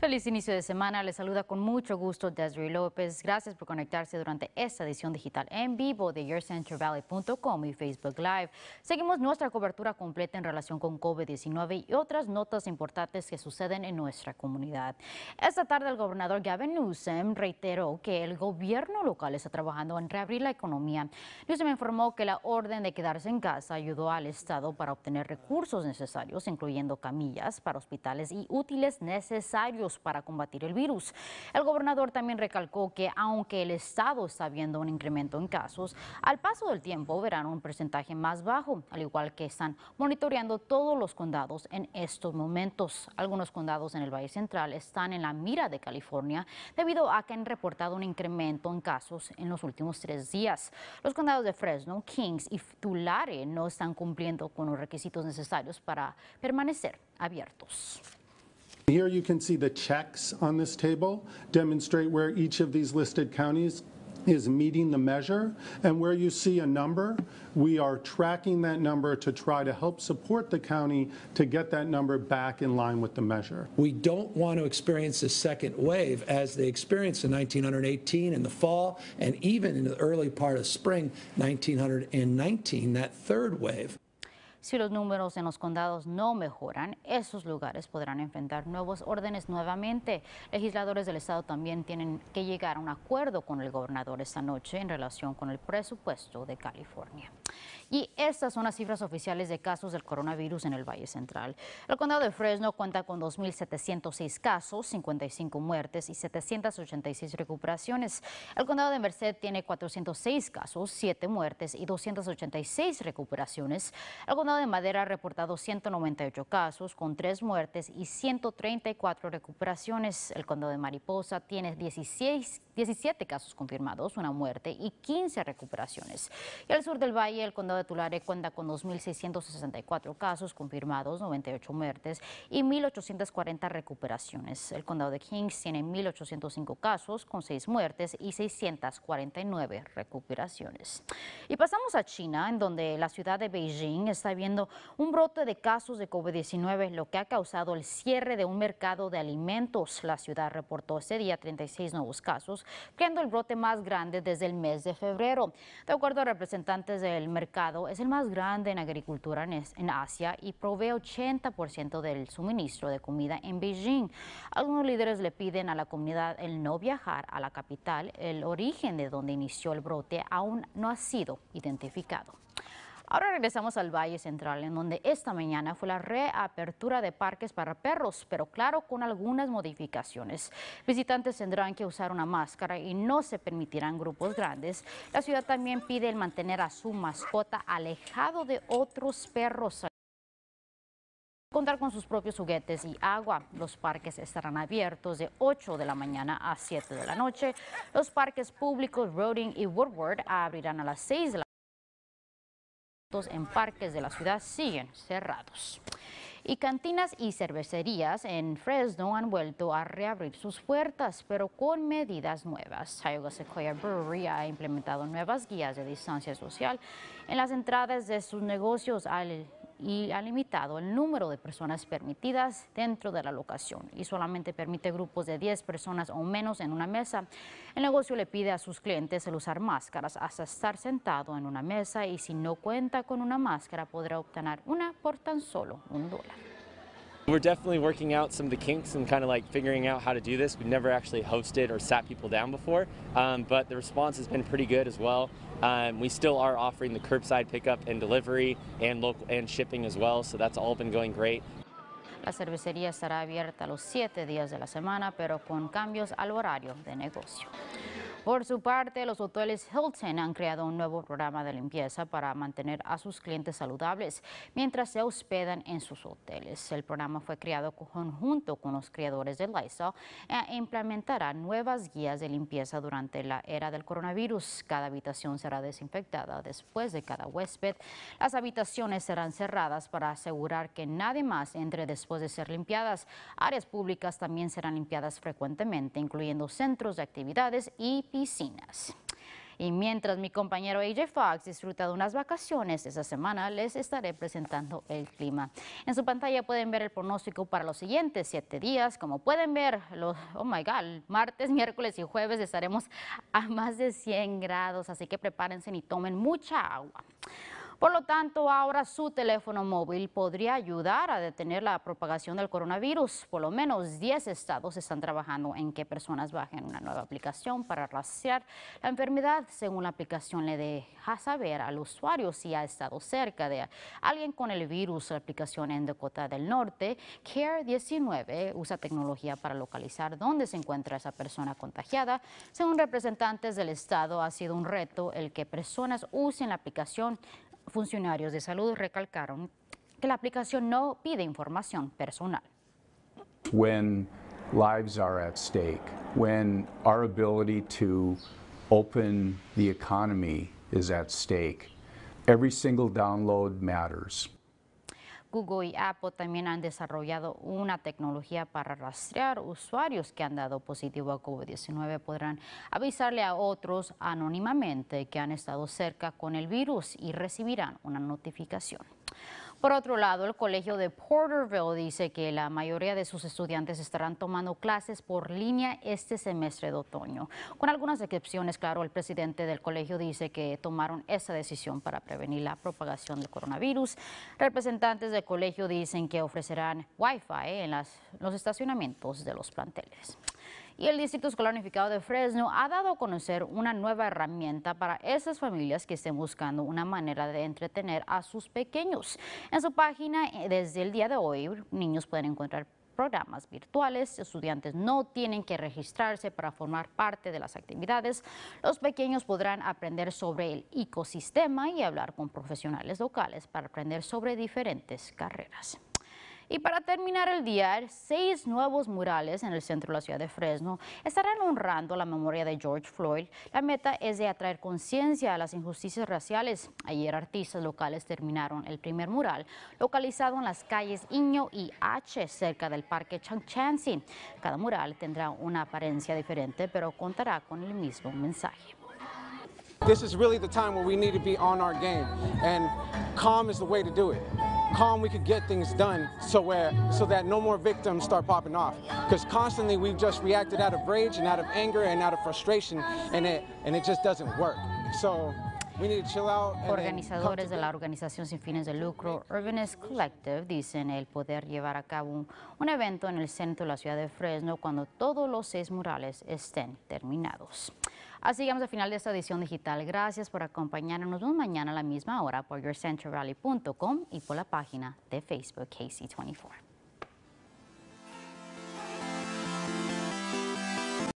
Feliz inicio de semana. Les saluda con mucho gusto Desiree López. Gracias por conectarse durante esta edición digital en vivo de YourCentralValley.com y Facebook Live. Seguimos nuestra cobertura completa en relación con COVID-19 y otras notas importantes que suceden en nuestra comunidad. Esta tarde el gobernador Gavin Newsom reiteró que el gobierno local está trabajando en reabrir la economía. Newsom informó que la orden de quedarse en casa ayudó al Estado para obtener recursos necesarios, incluyendo camillas para hospitales y útiles necesarios para combatir el virus. El gobernador también recalcó que aunque el Estado está viendo un incremento en casos, al paso del tiempo verán un porcentaje más bajo, al igual que están monitoreando todos los condados en estos momentos. Algunos condados en el Valle Central están en la mira de California debido a que han reportado un incremento en casos en los últimos tres días. Los condados de Fresno, Kings y Tulare no están cumpliendo con los requisitos necesarios para permanecer abiertos. Here you can see the checks on this table demonstrate where each of these listed counties is meeting the measure and where you see a number we are tracking that number to try to help support the county to get that number back in line with the measure. We don't want to experience a second wave as they experienced in 1918 in the fall and even in the early part of spring 1919 that third wave. Si los números en los condados no mejoran, esos lugares podrán enfrentar nuevos órdenes nuevamente. Legisladores del Estado también tienen que llegar a un acuerdo con el gobernador esta noche en relación con el presupuesto de California. Y estas son las cifras oficiales de casos del coronavirus en el Valle Central. El condado de Fresno cuenta con 2.706 casos, 55 muertes y 786 recuperaciones. El condado de Merced tiene 406 casos, 7 muertes y 286 recuperaciones. El condado de Madera ha reportado 198 casos, con 3 muertes y 134 recuperaciones. El condado de Mariposa tiene 16, 17 casos confirmados, una muerte y 15 recuperaciones. Y al sur del Valle, el condado de Tulare cuenta con 2.664 casos confirmados, 98 muertes y 1.840 recuperaciones. El condado de Kings tiene 1.805 casos con 6 muertes y 649 recuperaciones. Y pasamos a China, en donde la ciudad de Beijing está viendo un brote de casos de COVID-19, lo que ha causado el cierre de un mercado de alimentos. La ciudad reportó ese día 36 nuevos casos, creando el brote más grande desde el mes de febrero. De acuerdo a representantes del mercado es el más grande en agricultura en, en Asia y provee 80% del suministro de comida en Beijing. Algunos líderes le piden a la comunidad el no viajar a la capital. El origen de donde inició el brote aún no ha sido identificado. Ahora regresamos al Valle Central, en donde esta mañana fue la reapertura de parques para perros, pero claro, con algunas modificaciones. Visitantes tendrán que usar una máscara y no se permitirán grupos grandes. La ciudad también pide el mantener a su mascota alejado de otros perros contar con sus propios juguetes y agua. Los parques estarán abiertos de 8 de la mañana a 7 de la noche. Los parques públicos Roding y Woodward abrirán a las 6 de la en parques de la ciudad siguen cerrados. Y cantinas y cervecerías en Fresno han vuelto a reabrir sus puertas, pero con medidas nuevas. Tioga Sequoia Brewery ha implementado nuevas guías de distancia social en las entradas de sus negocios al y ha limitado el número de personas permitidas dentro de la locación y solamente permite grupos de 10 personas o menos en una mesa. El negocio le pide a sus clientes el usar máscaras hasta estar sentado en una mesa y si no cuenta con una máscara podrá obtener una por tan solo un dólar. We're definitely working out some of the kinks and kind of like figuring out how to do this. We've never actually hosted or sat people down before, um, but the response has been pretty good as well. Um, we still are offering the curbside pickup and delivery and local and shipping as well, so that's all been going great. La cervecería estará abierta los siete días de la semana, pero con cambios al horario de negocio. Por su parte, los hoteles Hilton han creado un nuevo programa de limpieza para mantener a sus clientes saludables mientras se hospedan en sus hoteles. El programa fue creado conjunto con los creadores de Lysol e implementará nuevas guías de limpieza durante la era del coronavirus. Cada habitación será desinfectada después de cada huésped. Las habitaciones serán cerradas para asegurar que nadie más entre después de ser limpiadas. Áreas públicas también serán limpiadas frecuentemente, incluyendo centros de actividades y y mientras mi compañero AJ Fox disfruta de unas vacaciones esa semana, les estaré presentando el clima. En su pantalla pueden ver el pronóstico para los siguientes siete días. Como pueden ver, los, oh my God, martes, miércoles y jueves estaremos a más de 100 grados, así que prepárense y tomen mucha agua. Por lo tanto, ahora su teléfono móvil podría ayudar a detener la propagación del coronavirus. Por lo menos 10 estados están trabajando en que personas bajen una nueva aplicación para rastrear la enfermedad. Según la aplicación le deja saber al usuario si ha estado cerca de alguien con el virus. La aplicación en Dakota del Norte, Care 19, usa tecnología para localizar dónde se encuentra esa persona contagiada. Según representantes del estado, ha sido un reto el que personas usen la aplicación Funcionarios de salud recalcaron que la aplicación no pide información personal. When lives are at stake, when our ability to open the economy is at stake, every single download matters. Google y Apple también han desarrollado una tecnología para rastrear usuarios que han dado positivo a COVID-19. Podrán avisarle a otros anónimamente que han estado cerca con el virus y recibirán una notificación. Por otro lado, el colegio de Porterville dice que la mayoría de sus estudiantes estarán tomando clases por línea este semestre de otoño. Con algunas excepciones, claro, el presidente del colegio dice que tomaron esa decisión para prevenir la propagación del coronavirus. Representantes del colegio dicen que ofrecerán Wi-Fi en los estacionamientos de los planteles y el Distrito Escolar Unificado de Fresno ha dado a conocer una nueva herramienta para esas familias que estén buscando una manera de entretener a sus pequeños. En su página, eh, desde el día de hoy, niños pueden encontrar programas virtuales, estudiantes no tienen que registrarse para formar parte de las actividades, los pequeños podrán aprender sobre el ecosistema y hablar con profesionales locales para aprender sobre diferentes carreras. Y para terminar el día, seis nuevos murales en el centro de la ciudad de Fresno estarán honrando la memoria de George Floyd. La meta es de atraer conciencia a las injusticias raciales. Ayer artistas locales terminaron el primer mural localizado en las calles Iño y H cerca del parque Changchansi. Cada mural tendrá una apariencia diferente, pero contará con el mismo mensaje. This is really the time where we need to be on our game and calm is the way to do it. calm we could get things done so where so that no more victims start popping off because constantly we've just reacted out of rage and out of anger and out of frustration and it and it just doesn't work so Organizadores de la organización sin fines de lucro Urbanist Collective dicen el poder llevar a cabo un, evento en el centro de la ciudad de Fresno cuando todos los seis murales estén terminados. Así llegamos al final de esta edición digital. Gracias por acompañarnos mañana a la misma hora por yourcentralrally.com y por la página de Facebook KC24.